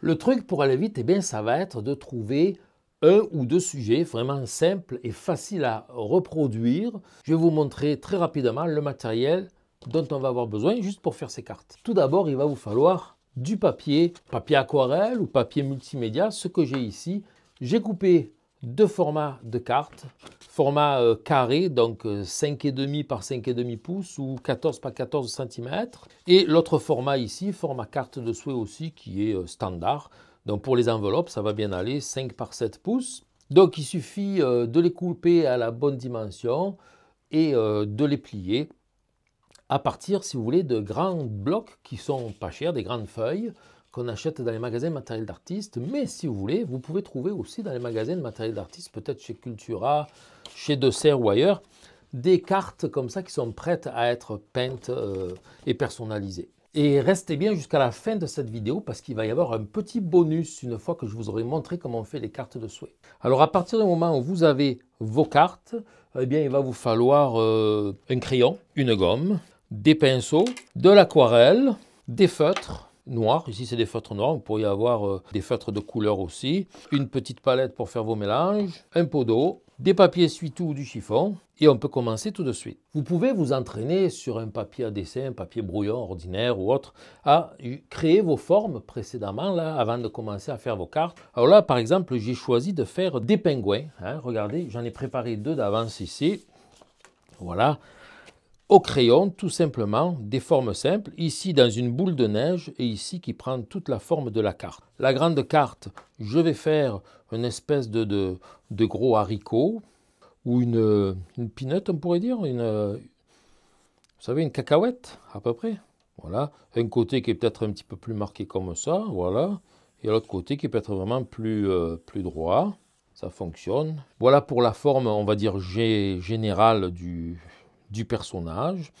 Le truc pour aller vite, eh bien, ça va être de trouver un ou deux sujets vraiment simples et faciles à reproduire. Je vais vous montrer très rapidement le matériel dont on va avoir besoin juste pour faire ces cartes. Tout d'abord, il va vous falloir du papier, papier aquarelle ou papier multimédia, ce que j'ai ici. J'ai coupé deux formats de cartes. Format euh, carré, donc euh, et 5,5 par 5,5 pouces ou 14 par 14 cm. Et l'autre format ici, format carte de souhait aussi, qui est euh, standard. Donc pour les enveloppes, ça va bien aller 5 par 7 pouces. Donc il suffit de les couper à la bonne dimension et de les plier à partir, si vous voulez, de grands blocs qui sont pas chers, des grandes feuilles qu'on achète dans les magasins de matériel d'artistes, mais si vous voulez, vous pouvez trouver aussi dans les magasins de matériel d'artistes, peut-être chez Cultura, chez Dessert ou ailleurs, des cartes comme ça qui sont prêtes à être peintes euh, et personnalisées. Et restez bien jusqu'à la fin de cette vidéo parce qu'il va y avoir un petit bonus une fois que je vous aurai montré comment on fait les cartes de souhait. Alors à partir du moment où vous avez vos cartes, eh bien il va vous falloir euh, un crayon, une gomme, des pinceaux, de l'aquarelle, des feutres, Noir. Ici, c'est des feutres noirs. Vous pourriez avoir euh, des feutres de couleur aussi. Une petite palette pour faire vos mélanges. Un pot d'eau. Des papiers essuie-tout ou du chiffon. Et on peut commencer tout de suite. Vous pouvez vous entraîner sur un papier à dessin, un papier brouillon ordinaire ou autre, à créer vos formes précédemment, là, avant de commencer à faire vos cartes. Alors là, par exemple, j'ai choisi de faire des pingouins. Hein. regardez, j'en ai préparé deux d'avance ici. Voilà, au crayon tout simplement des formes simples, ici dans une boule de neige et ici qui prend toute la forme de la carte. La grande carte, je vais faire une espèce de, gros haricot ou une, une on pourrait dire, une, vous savez, une cacahuète à peu près. Voilà, un côté qui est peut-être un petit peu plus marqué comme ça, voilà, et l'autre côté qui peut être vraiment plus, euh, plus droit. Ça fonctionne. Voilà pour la forme, on va dire, générale du, du personnage.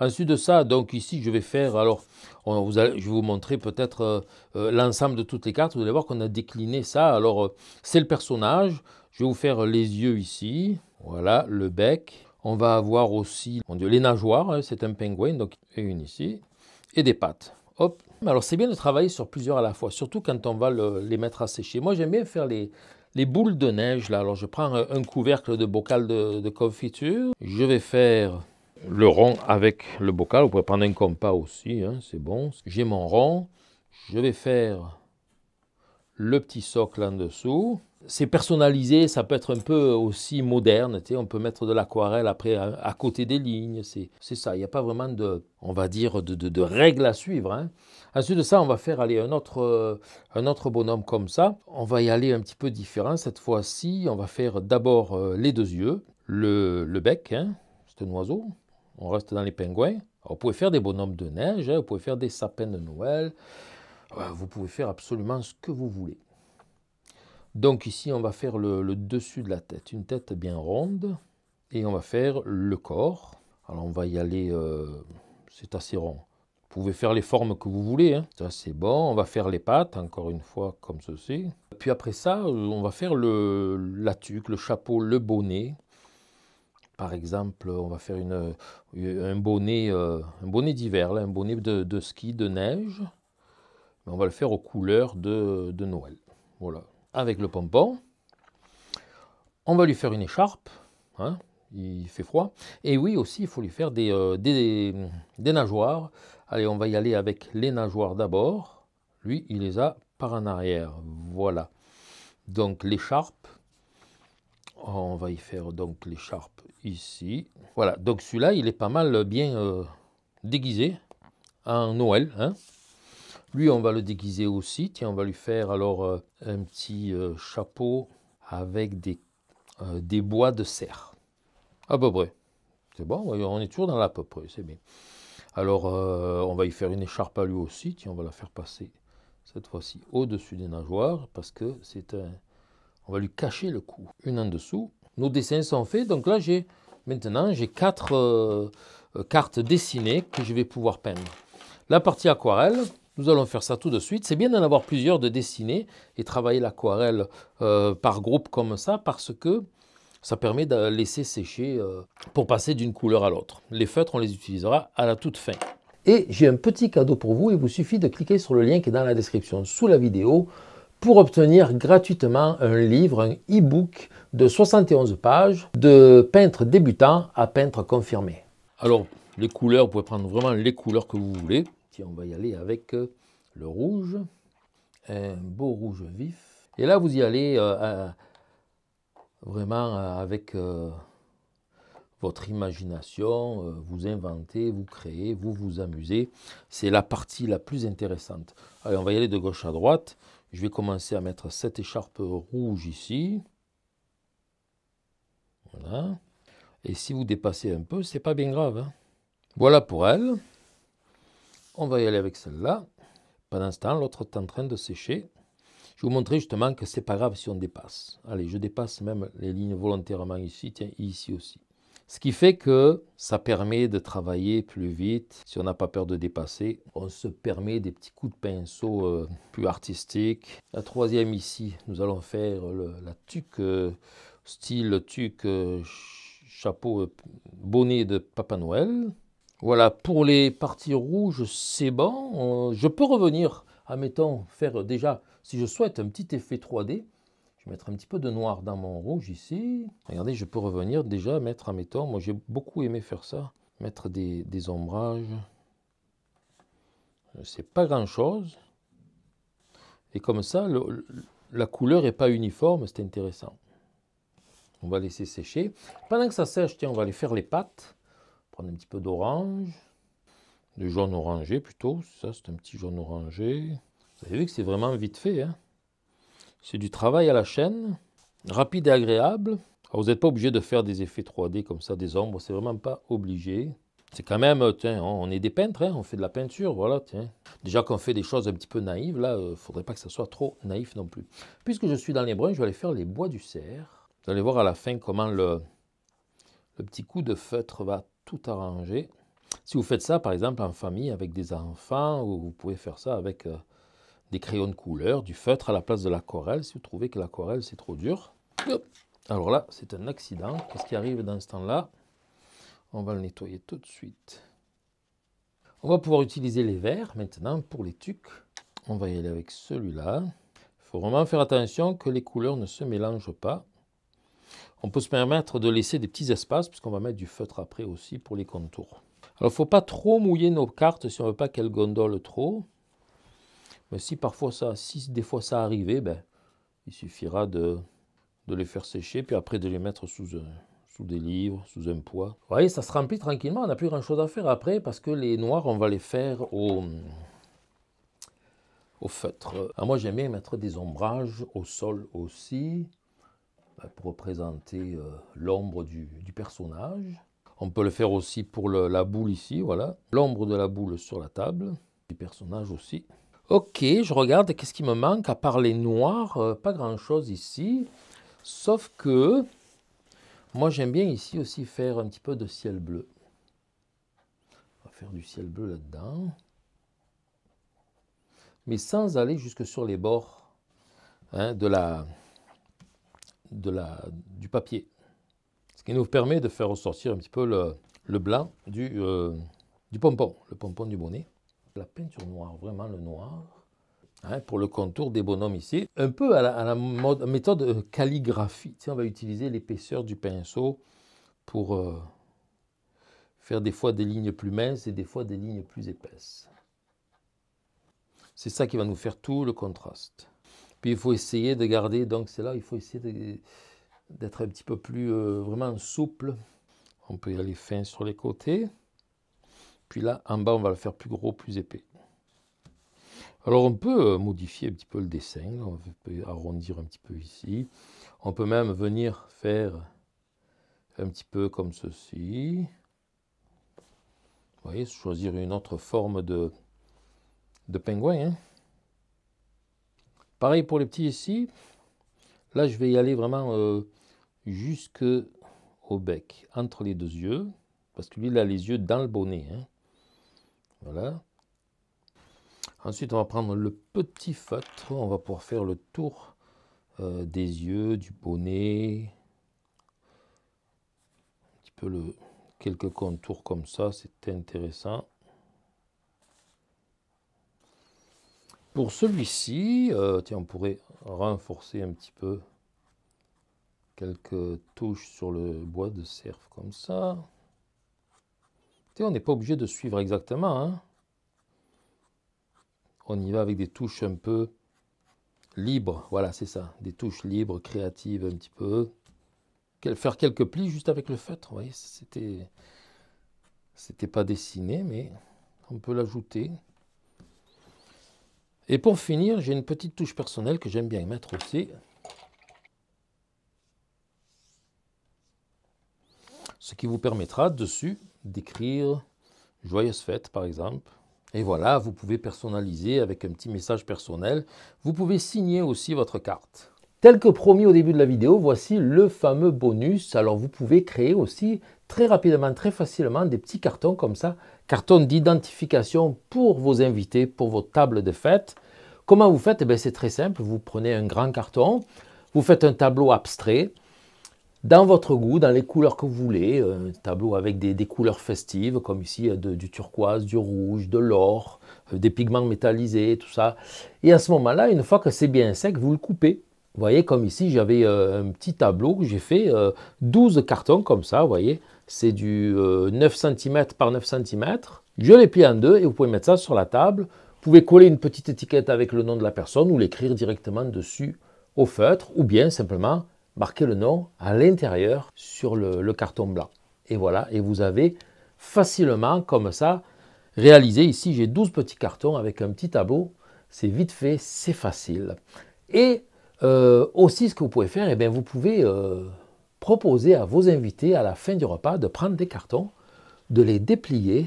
Ensuite de ça, donc ici, je vais faire, alors, vous je vais vous montrer peut-être euh, euh, l'ensemble de toutes les cartes. Vous allez voir qu'on a décliné ça. Alors, euh, c'est le personnage. Je vais vous faire les yeux ici. Voilà, le bec. On va avoir aussi, les nageoires, hein. c'est un pingouin, donc une ici. Et des pattes. Hop. Alors, c'est bien de travailler sur plusieurs à la fois, surtout quand on va les mettre à sécher. Moi, j'aime bien faire les, les boules de neige, là, alors je prends un couvercle de bocal de, confiture, je vais faire le rond avec le bocal, vous pouvez prendre un compas aussi, hein, c'est bon. J'ai mon rond, je vais faire le petit socle en dessous. C'est personnalisé, ça peut être un peu aussi moderne, on peut mettre de l'aquarelle après à, côté des lignes, c'est ça, il n'y a pas vraiment de, on va dire, de, règles à suivre. Hein. Ensuite de ça, on va faire aller un autre, un autre bonhomme comme ça, on va y aller un petit peu différent cette fois-ci, on va faire d'abord euh, les deux yeux, le, le bec, hein, c'est un oiseau, on reste dans les pingouins, On vous faire des bonhommes de neige, on hein, vous faire des sapins de Noël, euh, vous pouvez faire absolument ce que vous voulez. Donc ici, on va faire le, dessus de la tête, une tête bien ronde, et on va faire le corps. Alors on va y aller, euh, c'est assez rond. Vous pouvez faire les formes que vous voulez, hein. ça c'est bon. On va faire les pattes, encore une fois, comme ceci. Puis après ça, euh, on va faire le, la tuque, le chapeau, le bonnet. Par exemple, on va faire un bonnet, un bonnet d'hiver, un bonnet de, de ski, de neige. Ben, on va le faire aux couleurs de, Noël. Voilà. Avec le pompon. On va lui faire une écharpe. Hein, il fait froid. Et oui, aussi, il faut lui faire euh, des, des, nageoires. Allez, on va y aller avec les nageoires d'abord. Lui, il les a par en arrière. Voilà. Donc, l'écharpe. On va y faire donc l'écharpe ici. Voilà. Donc, celui-là, il est pas mal euh, bien euh, déguisé en Noël. Hein. Lui, on va le déguiser aussi. Tiens, on va lui faire alors euh, un petit euh, chapeau avec des, euh, des bois de serre. À peu près. C'est bon, on est toujours dans la peu près, c'est bien. Alors, on va y faire une écharpe à lui aussi. Tiens, on va la faire passer cette fois-ci au-dessus des nageoires parce que c'est un... On va lui cacher le cou. Une en dessous. Nos dessins sont faits. Donc là, j'ai maintenant, j'ai quatre cartes dessinées que je vais pouvoir peindre. La partie aquarelle, nous allons faire ça tout de suite. C'est bien d'en avoir plusieurs de dessiner et travailler l'aquarelle euh, par groupe comme ça parce que ça permet de laisser sécher euh, pour passer d'une couleur à l'autre. Les feutres, on les utilisera à la toute fin. Et j'ai un petit cadeau pour vous. Il vous suffit de cliquer sur le lien qui est dans la description sous la vidéo pour obtenir gratuitement un livre, un e-book de 71 pages de peintre débutant à peintre confirmé. Alors, les couleurs, vous pouvez prendre vraiment les couleurs que vous voulez on va y aller avec euh, le rouge, un beau rouge vif. Et là, vous y allez euh, vraiment avec euh, votre imagination, vous inventez, vous créez, vous vous amusez. C'est la partie la plus intéressante. Allez, on va y aller de gauche à droite. Je vais commencer à mettre cette écharpe rouge ici. Voilà. Et si vous dépassez un peu, c'est pas bien grave. Hein. Voilà pour elle. On va y aller avec celle-là. Pendant ce temps, l'autre est en train de sécher. Je vais vous montrer justement que c'est pas grave si on dépasse. Allez, je dépasse même les lignes volontairement ici, tiens, ici aussi. Ce qui fait que ça permet de travailler plus vite. Si on n'a pas peur de dépasser, on se permet des petits coups de pinceau euh, plus artistiques. La troisième ici, nous allons faire la tuque, euh, style tuque, euh, chapeau, bonnet de Papa Noël. Voilà, pour les parties rouges, c'est bon. Euh, je peux revenir à, faire déjà, si je souhaite, un petit effet 3D. Je vais mettre un petit peu de noir dans mon rouge ici. Regardez, je peux revenir déjà, mettre, à temps. moi j'ai beaucoup aimé faire ça, mettre des, des ombrages. Euh, c'est pas grand-chose. Et comme ça, la couleur n'est pas uniforme, c'est intéressant. On va laisser sécher. Pendant que ça sèche, tiens, on va aller faire les pattes prendre un petit peu d'orange, Du jaune orangé plutôt. Ça, c'est un petit jaune orangé. Vous avez vu que c'est vraiment vite fait. Hein. c'est du travail à la chaîne, rapide et agréable. vous n'êtes pas obligé de faire des effets 3D comme ça, des ombres. C'est vraiment pas obligé. C'est quand même, on est des peintres, hein. on fait de la peinture, voilà, tiens. Déjà qu'on fait des choses un petit peu naïves, là, il euh, ne faudrait pas que ça soit trop naïf non plus. Puisque je suis dans les bruns, je vais aller faire les bois du cerf. Vous allez voir à la fin comment le, le petit coup de feutre va tout arranger. Si vous faites ça, par exemple, en famille avec des enfants, ou vous pouvez faire ça avec euh, des crayons de couleur, du feutre à la place de l'aquarelle. Si vous trouvez que l'aquarelle, c'est trop dur. Alors là, c'est un accident. Qu'est-ce qui arrive dans ce temps-là On va le nettoyer tout de suite. On va pouvoir utiliser les verres maintenant pour les tucs. On va y aller avec celui-là. Il faut vraiment faire attention que les couleurs ne se mélangent pas on peut se permettre de laisser des petits espaces puisqu'on va mettre du feutre après aussi pour les contours. Alors, il ne faut pas trop mouiller nos cartes si on ne veut pas qu'elles gondolent trop. Mais si parfois ça, si des fois ça arrivait, ben, il suffira de, de les faire sécher, puis après de les mettre sous, euh, sous des livres, sous un poids. Vous voyez, ça se remplit tranquillement, on n'a plus grand-chose à faire après, parce que les noirs, on va les faire au, au feutre. Euh, moi, j'aimais mettre des ombrages au sol aussi pour représenter euh, l'ombre du, personnage. On peut le faire aussi pour la boule ici, voilà. L'ombre de la boule sur la table, du personnage aussi. Ok, je regarde, qu'est-ce qui me manque à part les noirs euh, Pas grand-chose ici, sauf que moi j'aime bien ici aussi faire un petit peu de ciel bleu. On va faire du ciel bleu là-dedans, mais sans aller jusque sur les bords hein, de la de la, du papier. Ce qui nous permet de faire ressortir un petit peu le, blanc euh, du, pompon, le pompon du bonnet. La peinture noire, vraiment le noir, hein, pour le contour des bonhommes ici. Un peu à la, méthode euh, calligraphie. on va utiliser l'épaisseur du pinceau pour euh, faire des fois des lignes plus minces et des fois des lignes plus épaisses. C'est ça qui va nous faire tout le contraste. Puis il faut essayer de garder, donc c'est là, il faut essayer d'être un petit peu plus euh, vraiment souple. On peut y aller fin sur les côtés. Puis là, en bas, on va le faire plus gros, plus épais. Alors on peut euh, modifier un petit peu le dessin, on peut arrondir un petit peu ici. On peut même venir faire un petit peu comme ceci. Vous voyez, choisir une autre forme de, de pingouin. Hein. Pareil pour les petits ici. Là, je vais y aller vraiment euh, jusque au bec, entre les deux yeux, parce que lui, il a les yeux dans le bonnet. Hein. Voilà. Ensuite, on va prendre le petit feutre. On va pouvoir faire le tour euh, des yeux, du bonnet. Un petit peu le, quelques contours comme ça, c'est intéressant. Pour celui-ci, euh, tiens, on pourrait renforcer un petit peu quelques touches sur le bois de cerf comme ça. Tiens, on n'est pas obligé de suivre exactement. Hein. On y va avec des touches un peu libres. Voilà, c'est ça. Des touches libres, créatives un petit peu. Faire quelques plis juste avec le feutre. Vous voyez, c'était... C'était pas dessiné, mais on peut l'ajouter et pour finir, j'ai une petite touche personnelle que j'aime bien mettre aussi. Ce qui vous permettra dessus d'écrire Joyeuse fête par exemple. Et voilà, vous pouvez personnaliser avec un petit message personnel. Vous pouvez signer aussi votre carte. Tel que promis au début de la vidéo, voici le fameux bonus. Alors vous pouvez créer aussi très rapidement, très facilement des petits cartons comme ça, cartons d'identification pour vos invités, pour vos tables de fête. Comment vous faites eh C'est très simple, vous prenez un grand carton, vous faites un tableau abstrait, dans votre goût, dans les couleurs que vous voulez, euh, un tableau avec des, couleurs festives, comme ici euh, du turquoise, du rouge, de l'or, euh, des pigments métallisés, tout ça. Et à ce moment-là, une fois que c'est bien sec, vous le coupez voyez, comme ici, j'avais euh, un petit tableau j'ai fait 12 euh, cartons comme ça, vous voyez. C'est du 9 euh, cm par 9 cm. Je les plie en deux et vous pouvez mettre ça sur la table. Vous pouvez coller une petite étiquette avec le nom de la personne ou l'écrire directement dessus au feutre ou bien simplement marquer le nom à l'intérieur sur le, le carton blanc. Et voilà, et vous avez facilement comme ça réalisé. Ici, j'ai 12 petits cartons avec un petit tableau. C'est vite fait, c'est facile. Et euh, aussi, ce que vous pouvez faire, eh bien, vous pouvez euh, proposer à vos invités à la fin du repas de prendre des cartons, de les déplier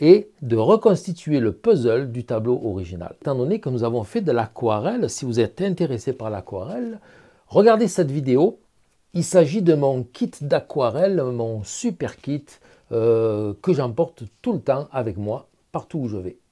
et de reconstituer le puzzle du tableau original. Étant donné que nous avons fait de l'aquarelle, si vous êtes intéressé par l'aquarelle, regardez cette vidéo. Il s'agit de mon kit d'aquarelle, mon super kit euh, que j'emporte tout le temps avec moi, partout où je vais.